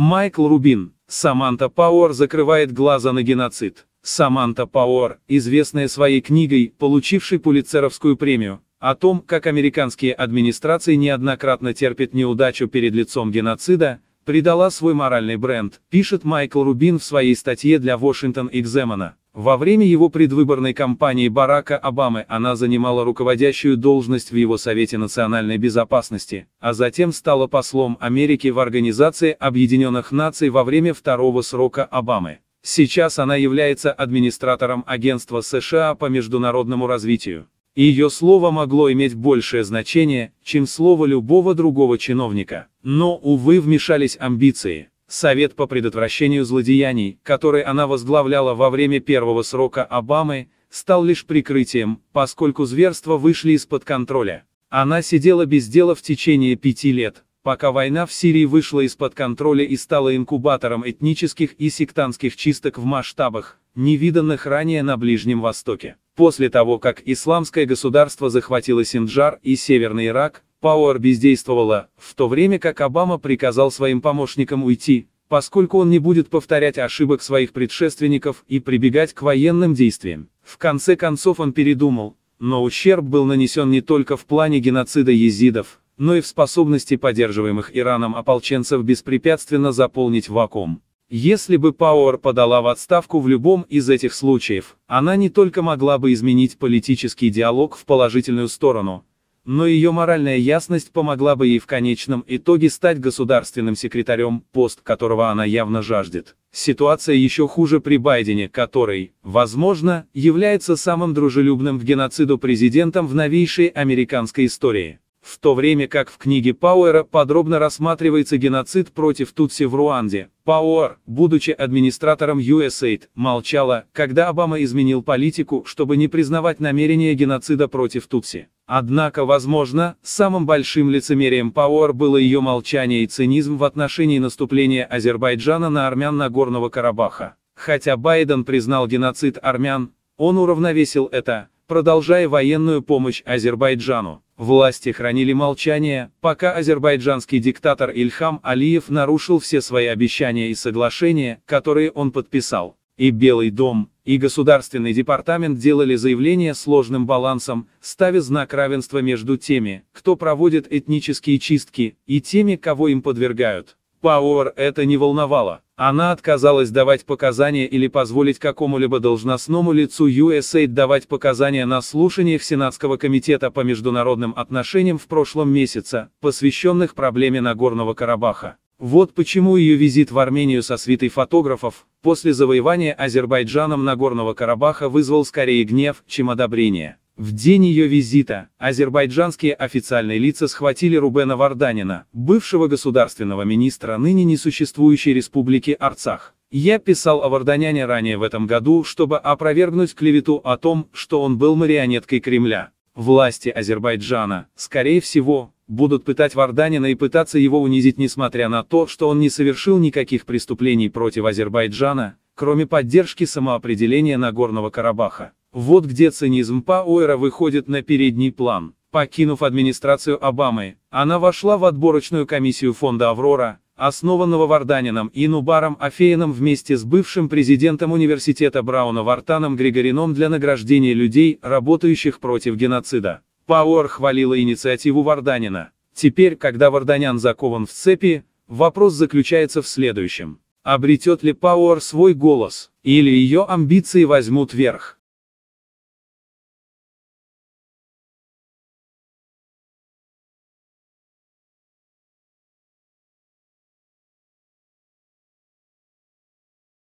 Майкл Рубин. Саманта Пауэр закрывает глаза на геноцид. Саманта Пауэр, известная своей книгой, получившей Пулицеровскую премию, о том, как американские администрации неоднократно терпят неудачу перед лицом геноцида, придала свой моральный бренд, пишет Майкл Рубин в своей статье для Washington Examiner. Во время его предвыборной кампании Барака Обамы она занимала руководящую должность в его Совете национальной безопасности, а затем стала послом Америки в Организации Объединенных Наций во время второго срока Обамы. Сейчас она является администратором агентства США по международному развитию. Ее слово могло иметь большее значение, чем слово любого другого чиновника. Но, увы, вмешались амбиции. Совет по предотвращению злодеяний, который она возглавляла во время первого срока Обамы, стал лишь прикрытием, поскольку зверства вышли из-под контроля. Она сидела без дела в течение пяти лет, пока война в Сирии вышла из-под контроля и стала инкубатором этнических и сектантских чисток в масштабах, невиданных ранее на Ближнем Востоке. После того, как исламское государство захватило Синджар и Северный Ирак, Пауэр бездействовала, в то время как Обама приказал своим помощникам уйти, поскольку он не будет повторять ошибок своих предшественников и прибегать к военным действиям. В конце концов он передумал, но ущерб был нанесен не только в плане геноцида езидов, но и в способности поддерживаемых Ираном ополченцев беспрепятственно заполнить вакуум. Если бы Пауэр подала в отставку в любом из этих случаев, она не только могла бы изменить политический диалог в положительную сторону, но ее моральная ясность помогла бы ей в конечном итоге стать государственным секретарем, пост которого она явно жаждет. Ситуация еще хуже при Байдене, который, возможно, является самым дружелюбным в геноциду президентом в новейшей американской истории. В то время как в книге Пауэра подробно рассматривается геноцид против Тутси в Руанде, Пауэр, будучи администратором USAID, молчала, когда Обама изменил политику, чтобы не признавать намерения геноцида против Тутси. Однако, возможно, самым большим лицемерием Пауэр было ее молчание и цинизм в отношении наступления Азербайджана на армян Нагорного Карабаха. Хотя Байден признал геноцид армян, он уравновесил это, продолжая военную помощь Азербайджану. Власти хранили молчание, пока азербайджанский диктатор Ильхам Алиев нарушил все свои обещания и соглашения, которые он подписал. И Белый дом, и Государственный департамент делали заявление сложным балансом, ставя знак равенства между теми, кто проводит этнические чистки, и теми, кого им подвергают. Пауэр это не волновало. Она отказалась давать показания или позволить какому-либо должностному лицу USAID давать показания на слушаниях Сенатского комитета по международным отношениям в прошлом месяце, посвященных проблеме Нагорного Карабаха. Вот почему ее визит в Армению со свитой фотографов, после завоевания Азербайджаном Нагорного Карабаха вызвал скорее гнев, чем одобрение. В день ее визита, азербайджанские официальные лица схватили Рубена Варданина, бывшего государственного министра ныне несуществующей республики Арцах. Я писал о Варданяне ранее в этом году, чтобы опровергнуть клевету о том, что он был марионеткой Кремля. Власти Азербайджана, скорее всего, будут пытать Варданина и пытаться его унизить несмотря на то, что он не совершил никаких преступлений против Азербайджана, кроме поддержки самоопределения Нагорного Карабаха. Вот где цинизм Пауэра выходит на передний план. Покинув администрацию Обамы, она вошла в отборочную комиссию фонда «Аврора», основанного Варданином и Нубаром Афеином вместе с бывшим президентом университета Брауна Вартаном Григорином для награждения людей, работающих против геноцида. Пауэр хвалила инициативу Варданина. Теперь, когда Варданян закован в цепи, вопрос заключается в следующем. Обретет ли Пауэр свой голос, или ее амбиции возьмут верх?